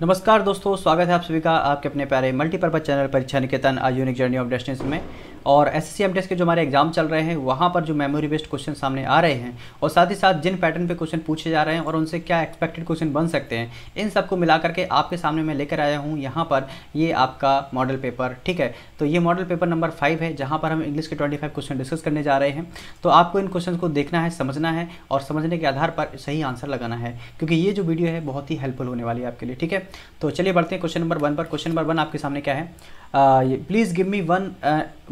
नमस्कार दोस्तों स्वागत है आप सभी का आपके अपने प्यारे मल्टीपर्पज चैनल परीक्षा निकेतन आज यूनिक जर्नी ऑफ डेस्टिनेशन में और एस एस सी के जो हमारे एग्जाम चल रहे हैं वहाँ पर जो मेमोरी बेस्ड क्वेश्चन सामने आ रहे हैं और साथ ही साथ जिन पैटर्न पे क्वेश्चन पूछे जा रहे हैं और उनसे क्या एक्सपेक्टेड क्वेश्चन बन सकते हैं इन सबको मिला करके आपके सामने मैं लेकर आया हूँ यहाँ पर ये आपका मॉडल पेपर ठीक है तो ये मॉडल पेपर नंबर फाइव है जहाँ पर हम इंग्लिश के ट्वेंटी क्वेश्चन डिस्कस करने जा रहे हैं तो आपको इन क्वेश्चन को देखना है समझना है और समझने के आधार पर सही आंसर लगाना है क्योंकि ये जो वीडियो है बहुत ही हेल्पफुल होने वाली है आपके लिए ठीक है तो चलिए बढ़ते हैं क्वेश्चन नंबर वन पर क्वेश्चन नंबर वन आपके सामने क्या है please give me one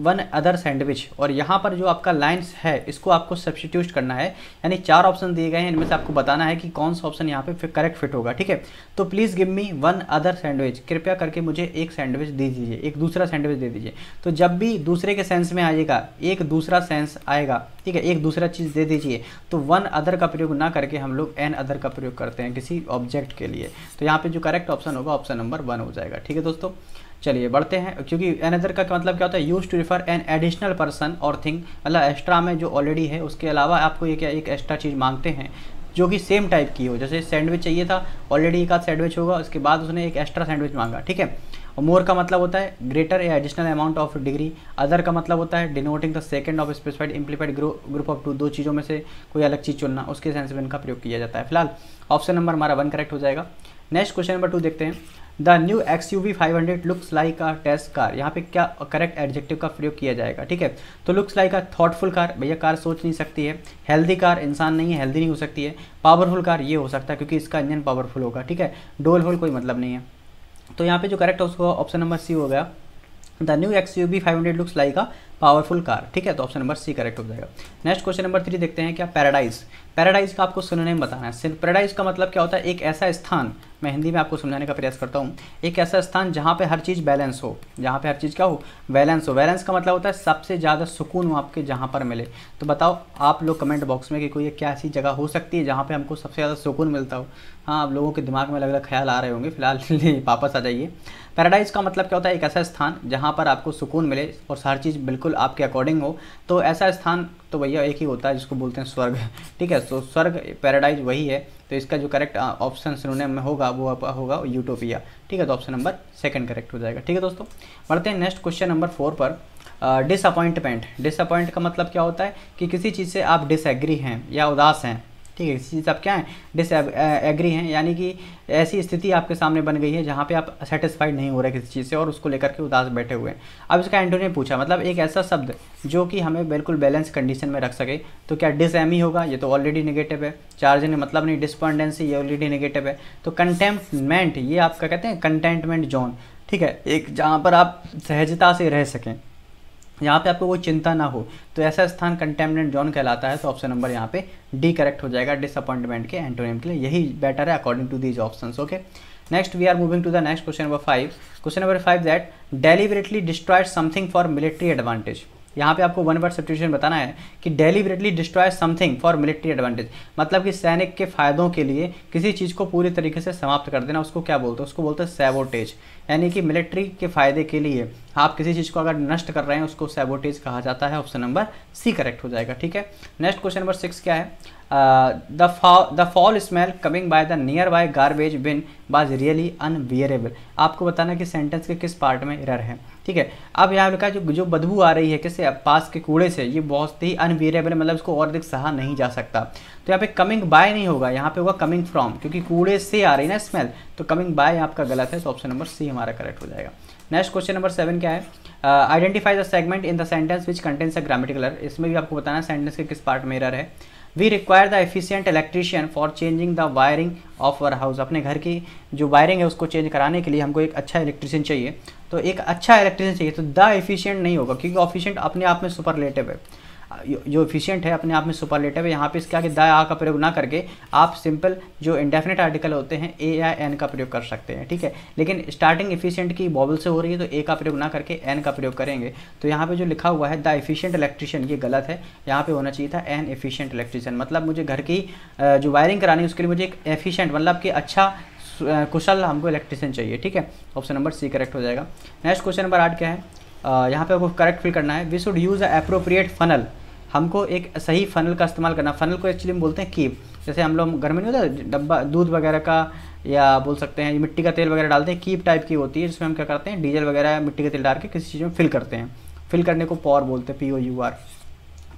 one on other sandwich और यहाँ पर जो आपका लाइन्स है इसको आपको सब्सटीट्यूट करना है यानी चार ऑप्शन दिए गए हैं इनमें से आपको बताना है कि कौन सा ऑप्शन यहाँ पे करेक्ट फिट होगा ठीक है तो please give me one other sandwich कृपया करके मुझे एक सैंडविच दे दीजिए एक दूसरा सैंडविच दे दीजिए तो जब भी दूसरे के सेंस में आएगा एक दूसरा सेंस आएगा ठीक है एक दूसरा चीज़ दे दीजिए तो वन अदर का प्रयोग ना करके हम लोग एन अदर का प्रयोग करते हैं किसी ऑब्जेक्ट के लिए तो यहाँ पर जो करेक्ट ऑप्शन होगा ऑप्शन नंबर वन हो जाएगा ठीक है दोस्तों चलिए बढ़ते हैं क्योंकि एनदर का मतलब क्या होता है use to refer an additional person और थिंग मतलब एक्स्ट्रा में जो ऑलरेडी है उसके अलावा आपको ये क्या एक एक्स्ट्रा चीज़ मांगते हैं जो कि सेम टाइप की हो जैसे सैंडविच चाहिए था ऑलरेडी एक आध सैंडविच होगा उसके बाद उसने एक एक्स्ट्रा सैंडविच मांगा ठीक है और मोर का मतलब होता है ग्रेटर या additional amount of degree other का मतलब होता है denoting the second of specified amplified group of two दो चीज़ों में से कोई अलग चीज़ चुनना उसके सेंस में इनका प्रयोग किया जाता है फिलहाल ऑप्शन नंबर हमारा वन करेक्ट हो जाएगा नेक्स्ट क्वेश्चन नंबर टू देखते हैं the new X U V five hundred looks like a test car यहाँ पे क्या करेक्ट एडजेक्टिव का प्रयोग किया जाएगा ठीक है तो looks like a thoughtful car भैया कार सोच नहीं सकती है हेल्दी कार इंसान नहीं है हेल्दी नहीं हो सकती है पावरफुल कार ये हो सकता है क्योंकि इसका इंजन पावरफुल होगा ठीक है डोलफुल कोई मतलब नहीं है तो यहाँ पे जो correct option option number C हो गया the new X U B five hundred looks like a powerful car ठीक है तो ऑप्शन नंबर सी करेक्ट हो जाएगा नेक्स्ट क्वेश्चन नंबर थ्री देखते हैं क्या पैराडाइज पैराडाइज का आपको सुनने में बताना है पैराडाइज का मतलब क्या होता है एक ऐसा स्थान मैं हिंदी में आपको समझाने का प्रयास करता हूँ एक ऐसा स्थान जहाँ पे हर चीज़ बैलेंस हो जहाँ पे हर चीज़ क्या हो बैलेंस हो बैलेंस का मतलब होता है सबसे ज़्यादा सुकून हो आपके जहाँ पर मिले तो बताओ आप लोग कमेंट बॉक्स में कि कोई क्या ऐसी जगह हो सकती है जहाँ पर हमको सबसे ज़्यादा सुकून मिलता हो हाँ आप लोगों के दिमाग में अलग अलग ख्याल आ रहे होंगे फिलहाल वापस आ जाइए पैराडाइज का मतलब क्या होता है एक ऐसा स्थान जहाँ पर आपको सुकून मिले और हर चीज़ बिल्कुल आपके अकॉर्डिंग हो तो ऐसा स्थान तो भैया एक ही होता है जिसको बोलते हैं स्वर्ग ठीक है तो स्वर्ग पैराडाइज वही है तो इसका जो करेक्ट ऑप्शन सुनने में होगा वो होगा यूटोपिया ठीक है तो ऑप्शन नंबर सेकंड करेक्ट हो जाएगा ठीक है दोस्तों बढ़ते हैं नेक्स्ट क्वेश्चन नंबर फोर पर डिसअपॉइंटमेंट uh, डिसअपॉइंट का मतलब क्या होता है कि किसी चीज़ से आप डिसएग्री हैं या उदास हैं ठीक है इसी चीज़ आप क्या हैं डिस एग्री हैं यानी कि ऐसी स्थिति आपके सामने बन गई है जहाँ पे आप सेटिस्फाइड नहीं हो रहे किसी चीज़ से और उसको लेकर के उदास बैठे हुए हैं अब इसका एंटोनी ने पूछा मतलब एक ऐसा शब्द जो कि हमें बिल्कुल बैलेंस कंडीशन में रख सके तो क्या डिस एम ही होगा ये तो ऑलरेडी निगेटिव है चार्जिंग मतलब नहीं डिस्पॉन्डेंसी ये ऑलरेडी निगेटिव है तो कंटेंटमेंट ये आपका कहते हैं कंटेंटमेंट जोन ठीक है एक जहाँ पर आप सहजता से रह सकें यहाँ पे आपको कोई चिंता ना हो तो ऐसा स्थान कंटेमनेंट जोन कहलाता है तो ऑप्शन नंबर यहाँ पे डी करेक्ट हो जाएगा डिसअपॉइंटमेंट के एंटोनियम के लिए यही बेटर है according to these option okay next we are moving to the next question number five question number five that deliberately destroyed something for military advantage यहाँ पे आपको वन वर्ड सिचुएशन बताना है कि deliberately destroy something for military advantage मतलब कि सैनिक के फायदों के लिए किसी चीज़ को पूरी तरीके से समाप्त कर देना उसको क्या बोलते हैं उसको बोलते हैं सेवोटेज यानी कि मिलिट्री के फायदे के लिए आप किसी चीज़ को अगर नष्ट कर रहे हैं उसको सेवोटेज कहा जाता है ऑप्शन नंबर सी करेक्ट हो जाएगा ठीक है नेक्स्ट क्वेश्चन नंबर सिक्स क्या है the foul smell coming by the nearby garbage bin garbage really unbearable आपको बताना कि सेंटेंस के किस पार्ट में एरर है ठीक है अब यहाँ लिखा जो जो बदबू आ रही है किसे पास के कूड़े से ये बहुत ही अनवियरेबल मतलब इसको और अधिक सहा नहीं जा सकता तो यहाँ पे कमिंग बाय नहीं होगा यहाँ पे होगा कमिंग फ्रॉम क्योंकि कूड़े से आ रही है ना स्मेल तो कमिंग बाय आपका गलत है तो ऑप्शन नंबर सी हमारा करेक्ट हो जाएगा नेक्स्ट क्वेश्चन नंबर सेवन क्या है identify the segment in the sentence which contains a grammatical इसमें भी आपको बताना सेंटेंस के किस पार्ट में एरर है we require the efficient electrician for changing the wiring of our house अपने घर की जो वायरिंग है उसको चेंज कराने के लिए हमको एक अच्छा इलेक्ट्रिशियन चाहिए तो एक अच्छा इलेक्ट्रिशियन चाहिए तो द एफिशियंट नहीं होगा क्योंकि ऑफिशियंट अपने आप में सुपरलेटिव है जो इफिशियंट है अपने आप में सुपरलेटिव है यहाँ पे इसके आगे द आ का प्रयोग ना करके आप सिंपल जो इंडेफिनेट आर्टिकल होते हैं ए या एन का प्रयोग कर सकते हैं ठीक है लेकिन स्टार्टिंग इफिशियंट की बॉबल से हो रही है तो ए का प्रयोग ना करके एन का प्रयोग करेंगे तो यहाँ पर जो लिखा हुआ है द इफिशियंट इलेक्ट्रिशियन ये गलत है यहाँ पर होना चाहिए था एन इफिशियंट इलेक्ट्रिशियन मतलब मुझे घर की जो वायरिंग करानी है उसके लिए मुझे एक एफिशियंट मतलब कि अच्छा कुशल हमको इलेक्ट्रिशियन चाहिए ठीक है ऑप्शन नंबर सी करेक्ट हो जाएगा नेक्स्ट क्वेश्चन नंबर आठ क्या है यहाँ पे आपको करेक्ट फिल करना है we should use appropriate funnel हमको एक सही फ़नल का इस्तेमाल करना फ़नल को एक्चुअली हम बोलते हैं कीप जैसे हम लोग घर में नहीं होता डब्बा दूध वगैरह का या बोल सकते हैं मिट्टी का तेल वगैरह डालते हैं कीप टाइप की होती है जिसमें हम क्या करते हैं डीजल वगैरह मिट्टी का तेल डाल के किसी चीज़ में फिल करते हैं फिल करने को पॉर बोलते हैं पी ओ यू आर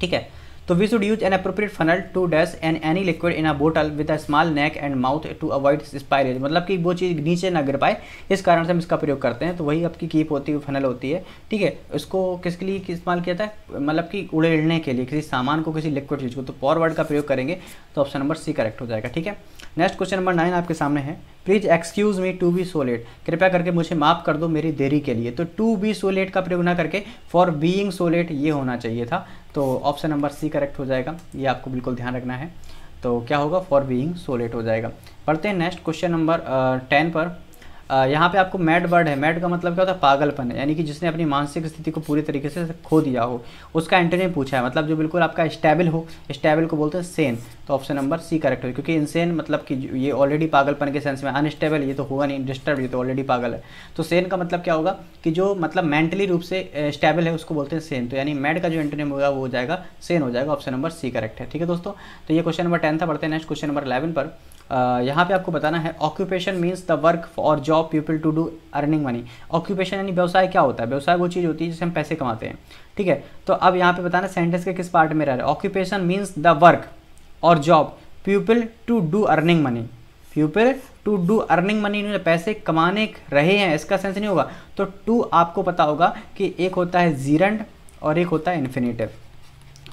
ठीक है तो we should use an appropriate funnel to dash an any liquid in a bottle with a small neck and mouth to avoid spirage मतलब कि वो चीज़ नीचे ना गिर पाए इस कारण से हम इसका प्रयोग करते हैं तो वही आपकी कीप होती है फनल होती है ठीक है इसको किसके लिए इस्तेमाल किया था मतलब कि उड़ेड़ने के लिए किसी सामान को किसी लिक्विड चीज़ को तो फॉरवर्ड का प्रयोग करेंगे तो ऑप्शन नंबर सी करेक्ट हो जाएगा ठीक है नेक्स्ट क्वेश्चन नंबर नाइन आपके सामने है please excuse me to be so late कृपया करके मुझे माफ कर दो मेरी देरी के लिए तो टू बी सो लेट का प्रयोग ना करके फॉर बीइंग सो लेट ये होना चाहिए था तो ऑप्शन नंबर सी करेक्ट हो जाएगा ये आपको बिल्कुल ध्यान रखना है तो क्या होगा फॉर बीइंग सोलेट हो जाएगा पढ़ते हैं नेक्स्ट क्वेश्चन नंबर टेन पर यहाँ पे आपको मैड वर्ड है मैड का मतलब क्या होता है पागलपन है यानी कि जिसने अपनी मानसिक स्थिति को पूरी तरीके से खो दिया हो उसका एंटरनेम पूछा है मतलब जो बिल्कुल आपका स्टेबल हो स्टेबल को बोलते हैं सेन तो ऑप्शन नंबर सी करेक्ट हो क्योंकि इनसेन मतलब कि ये ऑलरेडी पागलपन के सेंस में अनस्टेबल ये तो होगा नहीं डिस्टर्ब ये तो ऑलरेडी पागल है तो सेन का मतलब क्या होगा कि जो मतलब मेंटली रूप से स्टेबल है उसको बोलते हैं सेन तो यानी मैड का जो एंटरनेम होगा वो हो जाएगा सेन हो जाएगा ऑप्शन नंबर सी करेक्ट है ठीक है दोस्तों तो ये क्वेश्चन नंबर टेन था बढ़ते हैं नेक्स्ट क्वेश्चन नंबर इलेवन पर यहाँ पे आपको बताना है ऑक्यूपेशन मीन्स द वर्क और job people to do earning money occupation यानी व्यवसाय क्या होता है व्यवसाय वो चीज़ होती है जिससे हम पैसे कमाते हैं ठीक है तो अब यहाँ पे बताना सेंटेंस के किस पार्ट में रह रहे ऑक्यूपेशन मीन्स द वर्क और job people to do earning money people to do earning money पैसे कमाने रहे हैं इसका सेंस नहीं होगा तो टू आपको पता होगा कि एक होता है जीरंड और एक होता है इन्फिनेटिव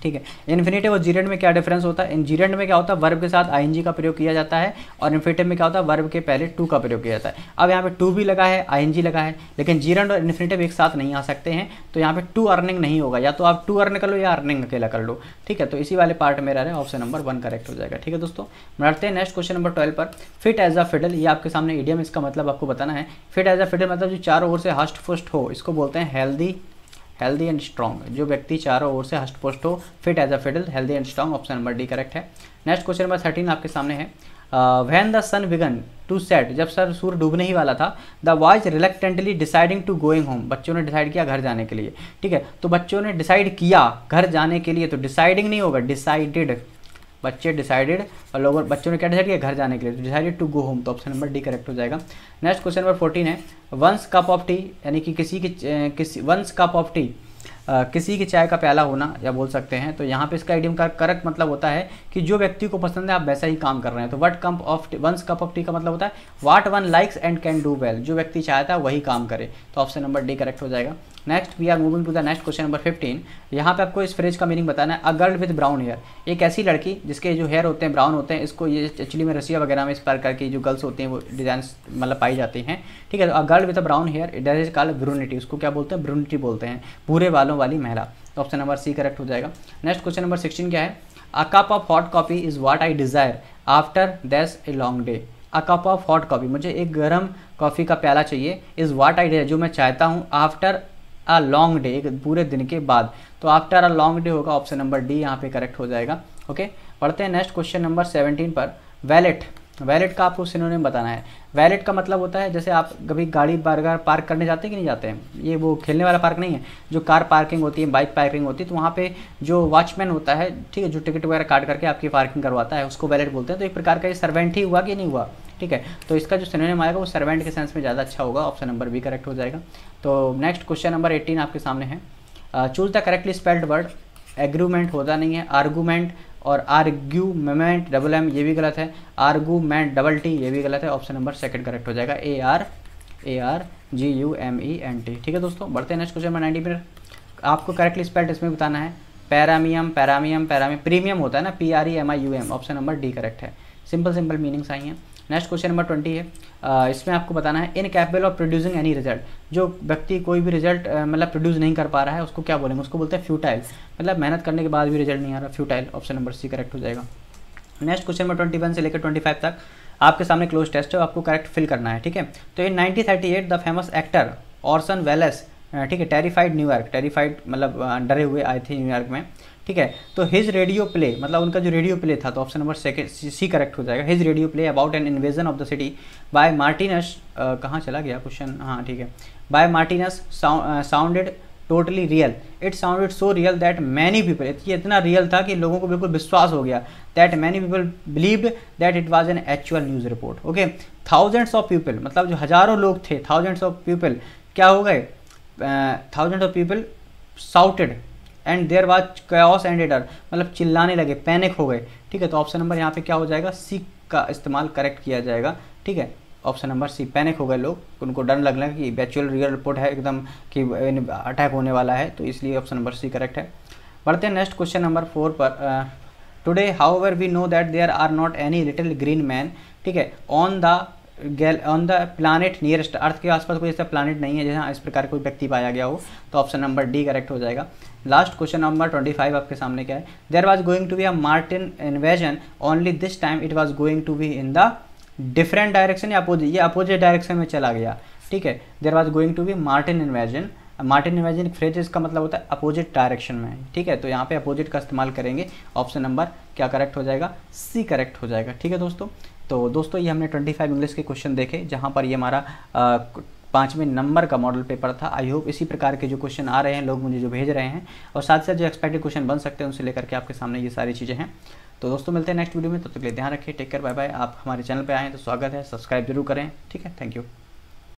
ठीक है इन्फिनेटिव और जीरेंट में क्या डिफरेंस होता है जीरेंड में क्या होता है वर्ब के साथ आईएनजी का प्रयोग किया जाता है और इन्फिनेटिव में क्या होता है वर्ब के पहले टू का प्रयोग किया जाता है अब यहाँ पे टू भी लगा है आईएनजी लगा है लेकिन जीरेंट और इन्फिनेटिव एक साथ नहीं आ सकते हैं तो यहाँ पे टू अर्निंग नहीं होगा या तो आप टू अर्न कर लो या अर्निंग अकेला कर लो ठीक है तो इसी वाले पार्ट में रह रहे ऑप्शन नंबर वन करेक्ट हो जाएगा ठीक है दोस्तों मरते हैं नेक्स्ट क्वेश्चन नंबर ट्वेल्व पर फिट एज अ फिडल ये आपके सामने ईडियम इसका मतलब आपको बताना है फिट एज अ फिडल मतलब जो चारों ओर से हस्ट फुस्ट हो इसको बोलते हैं हेल्दी हेल्दी एंड स्ट्रॉन्ग जो व्यक्ति चारों ओर से हस्ट पोस्ट हो fit as a fiddle healthy and strong option number D correct है नेक्स्ट क्वेश्चन नंबर थर्टीन आपके सामने है when the sun began to set जब सर सूर्य डूबने ही वाला था the was reluctantly deciding to going home बच्चों ने डिसाइड किया घर जाने के लिए ठीक है तो बच्चों ने डिसाइड किया घर जाने के लिए तो डिसाइडिंग नहीं होगा डिसाइडेड बच्चे डिसाइडेड और लोगों बच्चों ने क्या डिसाइड किया घर जाने के लिए तो डिसाइडेड टू गो होम तो ऑप्शन नंबर डी करेक्ट हो जाएगा नेक्स्ट क्वेश्चन नंबर फोर्टीन है वंस कप ऑफ टी यानी कि किसी की किसी वंस कप ऑफ टी किसी की चाय का प्याला होना या बोल सकते हैं तो यहाँ पे इसका आइडियम का करेक्ट मतलब होता है कि जो व्यक्ति को पसंद है आप वैसा ही काम कर रहे हैं तो what cup of one's cup of tea का मतलब होता है what one likes and can do well जो व्यक्ति चाहता है वही काम करे तो ऑप्शन नंबर डी करेक्ट हो जाएगा next we are moving to the next question number fifteen यहाँ पे आपको इस फ्रेज का मीनिंग बताना है a girl with brown hair एक ऐसी लड़की जिसके जो हेयर होते हैं ब्राउन होते हैं इसको ये एक्चुअली में रसिया वगैरह में इस पर करके जो गर्ल्स होती हैं वो डिजाइन मतलब पाई जाती हैं ठीक है तो a girl with a brown hair it is call brunette उसको क्या बोलते हैं ब्रूनिटी बोलते हैं पूरे बालों वाली महिला तो ऑप्शन नंबर सी करेक्ट हो जाएगा नेक्स्ट क्वेश्चन नंबर सिक्सटीन क्या है a cup of hot coffee is what I desire after this a long day a cup of hot coffee मुझे एक गर्म कॉफ़ी का प्याला चाहिए इज वॉट आई desire जो मैं चाहता हूँ आफ्टर अ लॉन्ग डे एक पूरे दिन के बाद तो आफ्टर अ लॉन्ग डे होगा ऑप्शन नंबर डी यहाँ पे करेक्ट हो जाएगा ओके okay? पढ़ते हैं नेक्स्ट क्वेश्चन नंबर सेवनटीन पर वैलेट वैलेट का आपको सिनोनिम बताना है वैलेट का मतलब होता है जैसे आप कभी गाड़ी बार बार पार्क करने जाते हैं कि नहीं जाते हैं ये वो खेलने वाला पार्क नहीं है जो कार पार्किंग होती है बाइक पार्किंग होती है तो वहाँ पे जो वॉचमैन होता है ठीक है जो टिकट वगैरह काट करके आपकी पार्किंग करवाता है उसको वैलेट बोलते हैं तो एक प्रकार का ये सर्वेंट ही हुआ कि नहीं हुआ ठीक है तो इसका जो सिनोनिम आएगा वो सर्वेंट के सेंस में ज़्यादा अच्छा होगा ऑप्शन नंबर बी करेक्ट हो जाएगा तो नेक्स्ट क्वेश्चन नंबर एटीन आपके सामने है choose the correctly spelled word agreement होता नहीं है आर्गूमेंट और आर्ग्यूमेंट डबल एम ये भी गलत है आर्गूमेंट डबल टी ये भी गलत है ऑप्शन नंबर सेकंड करेक्ट हो जाएगा A R A R G U M E N T ठीक है दोस्तों बढ़ते हैं नेक्स्ट क्वेश्चन नंबर नाइन्टी पर आपको करेक्टली स्पेल्ट इसमें बताना है पैरामियम पैरामियम पैरामियम प्रीमियम होता है ना P R E M I U M option number D correct है सिंपल सिंपल मीनिंग्स आई हैं नेक्स्ट क्वेश्चन नंबर ट्वेंटी है इसमें आपको बताना है incapable of producing any result जो व्यक्ति कोई भी रिजल्ट मतलब प्रोड्यूस नहीं कर पा रहा है उसको क्या बोलेंगे उसको बोलते हैं फ्यूटाइल मतलब मेहनत करने के बाद भी रिजल्ट नहीं आ रहा futile option number C correct हो जाएगा next question number twenty one से लेकर ट्वेंटी फाइव तक आपके सामने क्लोज टेस्ट है आपको करेक्ट फिल करना है ठीक है तो in nineteen thirty eight the famous actor Orson Welles ठीक है टेरीफाइड न्यूयॉर्क टेरीफाइड मतलब डरे हुए आए थे न्यूयॉर्क में ठीक है तो हिज रेडियो प्ले मतलब उनका जो रेडियो प्ले था तो option number second C correct हो जाएगा his radio play about an invasion of the city by Martians कहाँ चला गया क्वेश्चन हाँ ठीक है by Martians sounded totally real it sounded so real that many people ये इतना रियल था कि लोगों को बिल्कुल विश्वास हो गया that many people believe that it was an actual news report okay thousands of people मतलब जो हज़ारों लोग थे थाउजेंड्स ऑफ पीपल क्या हो गए thousands of people shouted and there was chaos and terror मतलब चिल्लाने लगे पैनिक हो गए ठीक है तो ऑप्शन नंबर यहाँ पे क्या हो जाएगा सी का इस्तेमाल करेक्ट किया जाएगा ठीक है ऑप्शन नंबर सी पैनिक हो गए लोग उनको डर लग कि बैचुअल रियल रिपोर्ट है एकदम कि अटैक होने वाला है तो इसलिए ऑप्शन नंबर सी करेक्ट है बढ़ते हैं नेक्स्ट क्वेश्चन नंबर फोर पर today however we know that there are not any little green man ठीक है on the gal on the planet nearest earth के आसपास कोई ऐसा प्लानट नहीं है जहाँ इस प्रकार कोई व्यक्ति पाया गया हो तो ऑप्शन नंबर डी करेक्ट हो जाएगा last question number twenty five आपके सामने क्या है there was going to be a Martian invasion only this time it was going to be in the different direction या अपोजिट ये अपोजिट डायरेक्शन में चला गया ठीक है there was going to be Martian invasion Martian invasion phrase इसका मतलब होता है अपोजिट डायरेक्शन में ठीक है तो यहाँ पे अपोजिट का इस्तेमाल करेंगे ऑप्शन नंबर क्या करेक्ट हो जाएगा सी करेक्ट हो जाएगा ठीक है दोस्तों तो दोस्तों ये हमने 25 इंग्लिश के क्वेश्चन देखे जहाँ पर ये हमारा पाँचवें नंबर का मॉडल पेपर था आई होप इसी प्रकार के जो क्वेश्चन आ रहे हैं लोग मुझे जो भेज रहे हैं और साथ साथ जो एक्सपेक्टेड क्वेश्चन बन सकते हैं उनसे लेकर के आपके सामने ये सारी चीज़ें हैं तो दोस्तों मिलते हैं नेक्स्ट वीडियो में तब तो तक तो लिए ध्यान रखिए टेक केयर बाय बाय आप हमारे चैनल पर आएँ तो स्वागत है सब्सक्राइब जरूर करें ठीक है थैंक यू